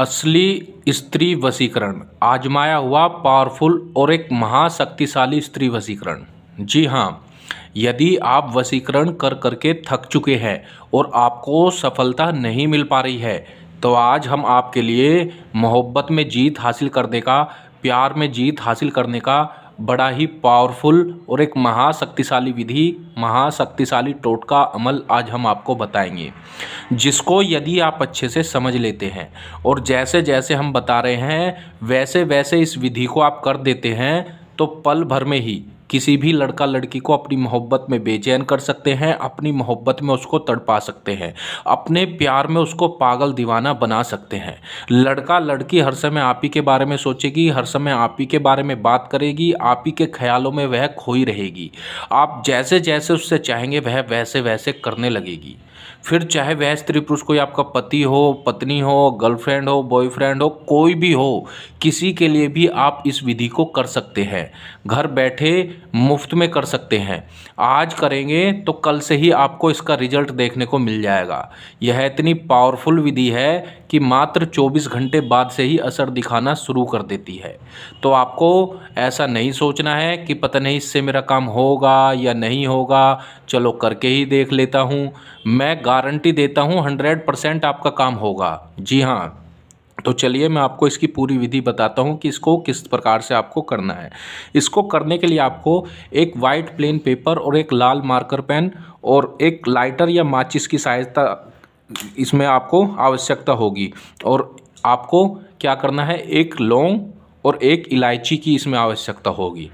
असली स्त्री वसीकरण आजमाया हुआ पावरफुल और एक महाशक्तिशाली स्त्री वसीकरण जी हाँ यदि आप वसीकरण कर करके थक चुके हैं और आपको सफलता नहीं मिल पा रही है तो आज हम आपके लिए मोहब्बत में जीत हासिल करने का प्यार में जीत हासिल करने का बड़ा ही पावरफुल और एक महाशक्तिशाली विधि महाशक्तिशाली टोटका अमल आज हम आपको बताएंगे जिसको यदि आप अच्छे से समझ लेते हैं और जैसे जैसे हम बता रहे हैं वैसे वैसे इस विधि को आप कर देते हैं तो पल भर में ही किसी भी लड़का लड़की को अपनी मोहब्बत में बेचैन कर सकते हैं अपनी मोहब्बत में उसको तड़पा सकते हैं अपने प्यार में उसको पागल दीवाना बना सकते हैं लड़का लड़की हर समय आप ही के बारे में सोचेगी हर समय आप ही के बारे में बात करेगी आप ही के ख्यालों में वह खोई रहेगी आप जैसे जैसे उससे चाहेंगे वह वैसे वैसे करने लगेगी फिर चाहे वह स्त्री पुरुष कोई आपका पति हो पत्नी हो गर्लफ्रेंड हो बॉयफ्रेंड हो कोई भी हो किसी के लिए भी आप इस विधि को कर सकते हैं घर बैठे मुफ्त में कर सकते हैं आज करेंगे तो कल से ही आपको इसका रिजल्ट देखने को मिल जाएगा यह इतनी पावरफुल विधि है कि मात्र 24 घंटे बाद से ही असर दिखाना शुरू कर देती है तो आपको ऐसा नहीं सोचना है कि पता नहीं इससे मेरा काम होगा या नहीं होगा चलो करके ही देख लेता हूँ मैं मैं गारंटी देता हूँ हंड्रेड परसेंट आपका काम होगा जी हाँ तो चलिए मैं आपको इसकी पूरी विधि बताता हूँ कि इसको किस प्रकार से आपको करना है इसको करने के लिए आपको एक वाइट प्लेन पेपर और एक लाल मार्कर पेन और एक लाइटर या माचिस की सहायता इसमें आपको आवश्यकता होगी और आपको क्या करना है एक लौंग और एक इलायची की इसमें आवश्यकता होगी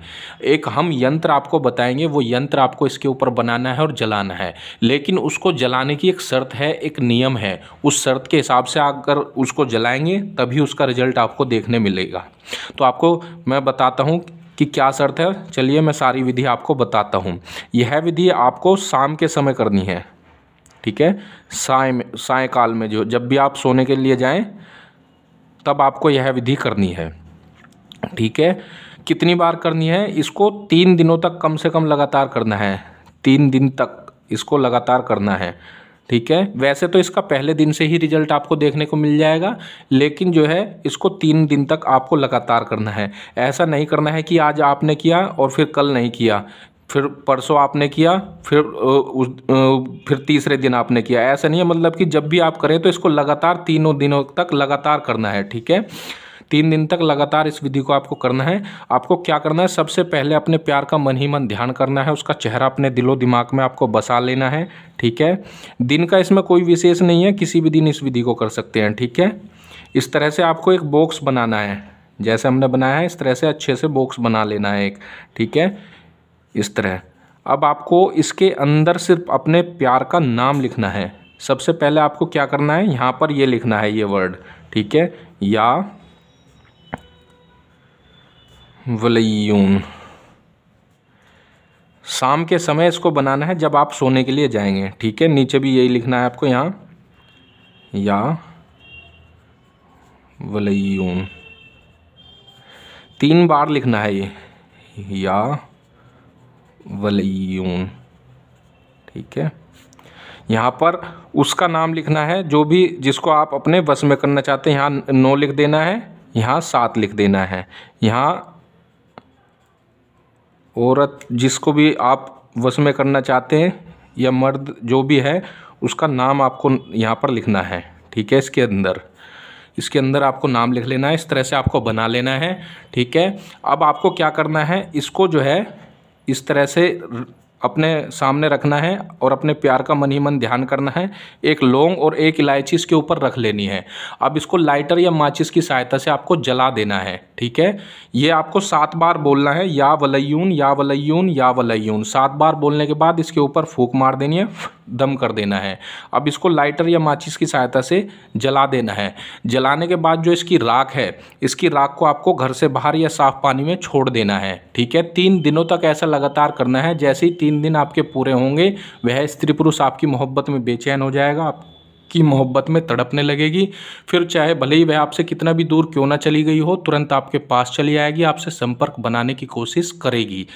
एक हम यंत्र आपको बताएंगे वो यंत्र आपको इसके ऊपर बनाना है और जलाना है लेकिन उसको जलाने की एक शर्त है एक नियम है उस शर्त के हिसाब से अगर उसको जलाएंगे तभी उसका रिजल्ट आपको देखने मिलेगा तो आपको मैं बताता हूँ कि क्या शर्त है चलिए मैं सारी विधि आपको बताता हूँ यह विधि आपको शाम के समय करनी है ठीक है साय में सायकाल में जो जब भी आप सोने के लिए जाएं तब आपको यह विधि करनी है ठीक है कितनी बार करनी है इसको तीन दिनों तक कम से कम लगातार करना है तीन दिन तक इसको लगातार करना है ठीक है वैसे तो इसका पहले दिन से ही रिजल्ट आपको देखने को मिल जाएगा लेकिन जो है इसको तीन दिन तक आपको लगातार करना है ऐसा नहीं करना है कि आज आपने किया और फिर कल नहीं किया फिर परसों आपने किया फिर उस फिर तीसरे दिन आपने किया ऐसा नहीं है मतलब कि जब भी आप करें तो इसको लगातार तीनों दिनों तक लगातार करना है ठीक है तीन दिन तक लगातार इस विधि को आपको करना है आपको क्या करना है सबसे पहले अपने प्यार का मन ही मन ध्यान करना है उसका चेहरा अपने दिलो दिमाग में आपको बसा लेना है ठीक है दिन का इसमें कोई विशेष नहीं है किसी भी दिन इस विधि को कर सकते हैं ठीक है इस तरह से आपको एक बॉक्स बनाना है जैसे हमने बनाया है इस तरह से अच्छे से बॉक्स बना लेना है एक ठीक है इस तरह अब आपको इसके अंदर सिर्फ अपने प्यार का नाम लिखना है सबसे पहले आपको क्या करना है यहाँ पर ये लिखना है ये वर्ड ठीक है या वलयून शाम के समय इसको बनाना है जब आप सोने के लिए जाएंगे ठीक है नीचे भी यही लिखना है आपको यहाँ या वलयून तीन बार लिखना है ये या वलयून ठीक है यहाँ पर उसका नाम लिखना है जो भी जिसको आप अपने वश में करना चाहते हैं यहाँ नौ लिख देना है यहाँ सात लिख देना है यहाँ औरत जिसको भी आप वश में करना चाहते हैं या मर्द जो भी है उसका नाम आपको यहाँ पर लिखना है ठीक है इसके अंदर इसके अंदर आपको नाम लिख लेना है इस तरह से आपको बना लेना है ठीक है अब आपको क्या करना है इसको जो है इस तरह से अपने सामने रखना है और अपने प्यार का मन ही मन ध्यान करना है एक लौंग और एक इलायची इसके ऊपर रख लेनी है अब इसको लाइटर या माचिस की सहायता से आपको जला देना है ठीक है ये आपको सात बार बोलना है या वलयून या वलयून या वलयून सात बार बोलने के बाद इसके ऊपर फूक मार देनी है दम कर देना है अब इसको लाइटर या माचिस की सहायता से जला देना है जलाने के बाद जो इसकी राख है इसकी राख को आपको घर से बाहर या साफ पानी में छोड़ देना है ठीक है तीन दिनों तक ऐसा लगातार करना है जैसे ही तीन दिन आपके पूरे होंगे वह स्त्री पुरुष आपकी मोहब्बत में बेचैन हो जाएगा आप की मोहब्बत में तड़पने लगेगी फिर चाहे भले ही वह आपसे कितना भी दूर क्यों ना चली गई हो तुरंत आपके पास चली आएगी आपसे संपर्क बनाने की कोशिश करेगी